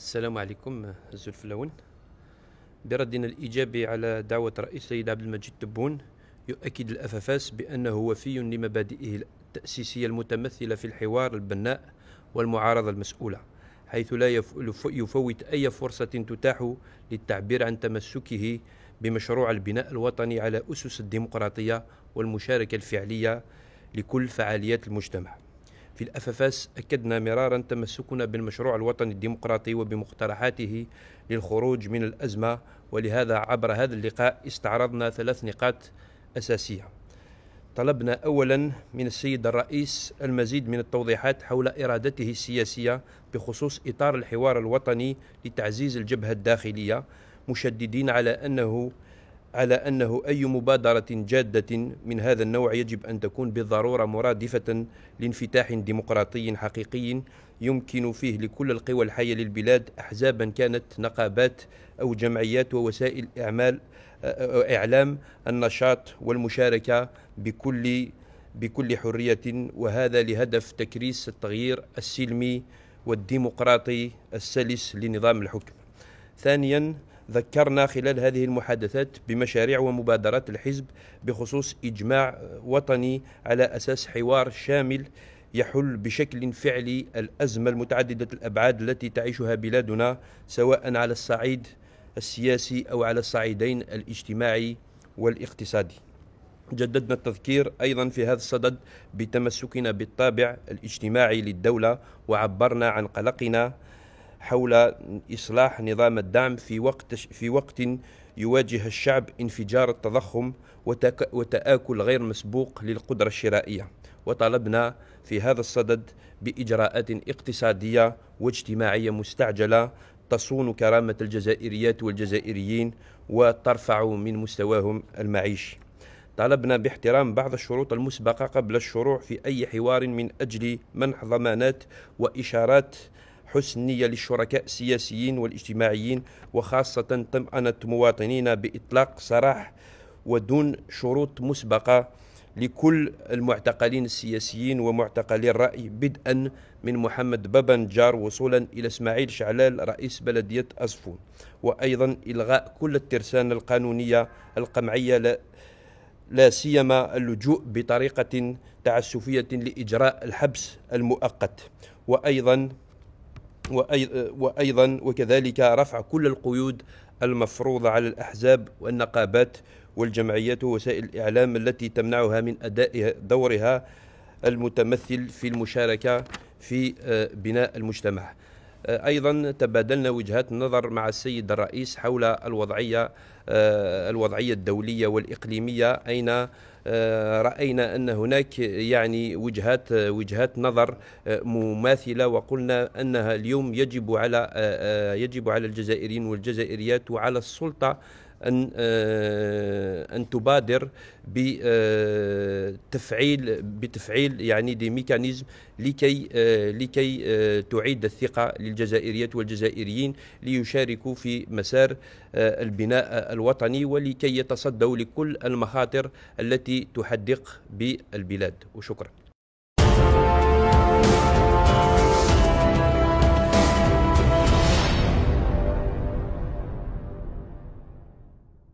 السلام عليكم الزلفلاون بردنا الإيجابي على دعوة رئيس السيد عبد المجيد تبون يؤكد الأفافاس بأنه وفي لمبادئه التأسيسية المتمثلة في الحوار البناء والمعارضة المسؤولة حيث لا يفوت أي فرصة تتاح للتعبير عن تمسكه بمشروع البناء الوطني على أسس الديمقراطية والمشاركة الفعلية لكل فعاليات المجتمع في الأفافاس اف اكدنا مرارا تمسكنا بالمشروع الوطني الديمقراطي وبمقترحاته للخروج من الازمه ولهذا عبر هذا اللقاء استعرضنا ثلاث نقاط اساسيه. طلبنا اولا من السيد الرئيس المزيد من التوضيحات حول ارادته السياسيه بخصوص اطار الحوار الوطني لتعزيز الجبهه الداخليه مشددين على انه على أنه أي مبادرة جادة من هذا النوع يجب أن تكون بالضرورة مرادفة لانفتاح ديمقراطي حقيقي يمكن فيه لكل القوى الحية للبلاد أحزابا كانت نقابات أو جمعيات ووسائل إعمال إعلام النشاط والمشاركة بكل بكل حرية وهذا لهدف تكريس التغيير السلمي والديمقراطي السلس لنظام الحكم ثانيا ذكرنا خلال هذه المحادثات بمشاريع ومبادرات الحزب بخصوص إجماع وطني على أساس حوار شامل يحل بشكل فعلي الأزمة المتعددة الأبعاد التي تعيشها بلادنا سواء على الصعيد السياسي أو على الصعيدين الاجتماعي والاقتصادي جددنا التذكير أيضا في هذا الصدد بتمسكنا بالطابع الاجتماعي للدولة وعبرنا عن قلقنا حول إصلاح نظام الدعم في وقت في وقت يواجه الشعب انفجار التضخم وتآكل غير مسبوق للقدرة الشرائية وطالبنا في هذا الصدد بإجراءات اقتصادية واجتماعية مستعجلة تصون كرامة الجزائريات والجزائريين وترفع من مستواهم المعيشي طالبنا باحترام بعض الشروط المسبقة قبل الشروع في أي حوار من أجل منح ضمانات وإشارات حسن نية للشركاء السياسيين والاجتماعيين وخاصة طمأنة مواطنينا بإطلاق سراح ودون شروط مسبقة لكل المعتقلين السياسيين ومعتقلي الرأي بدءا من محمد بابنجار وصولا إلى إسماعيل شعلال رئيس بلدية اصفون وأيضا إلغاء كل الترسانة القانونية القمعية لا, لا سيما اللجوء بطريقة تعسفية لإجراء الحبس المؤقت وأيضا وأيضا وكذلك رفع كل القيود المفروضة على الأحزاب والنقابات والجمعيات ووسائل الإعلام التي تمنعها من أداء دورها المتمثل في المشاركة في آه، بناء المجتمع آه، ايضا تبادلنا وجهات النظر مع السيد الرئيس حول الوضعيه آه، الوضعيه الدوليه والاقليميه اين آه، راينا ان هناك يعني وجهات وجهات نظر مماثله وقلنا انها اليوم يجب على يجب على الجزائريين والجزائريات وعلى السلطه ان ان تبادر بتفعيل آه، بتفعيل يعني دي ميكانيزم لكي آه، لكي آه، تعيد الثقه للجزائريات والجزائريين ليشاركوا في مسار البناء الوطني ولكي يتصدوا لكل المخاطر التي تحدق بالبلاد وشكرا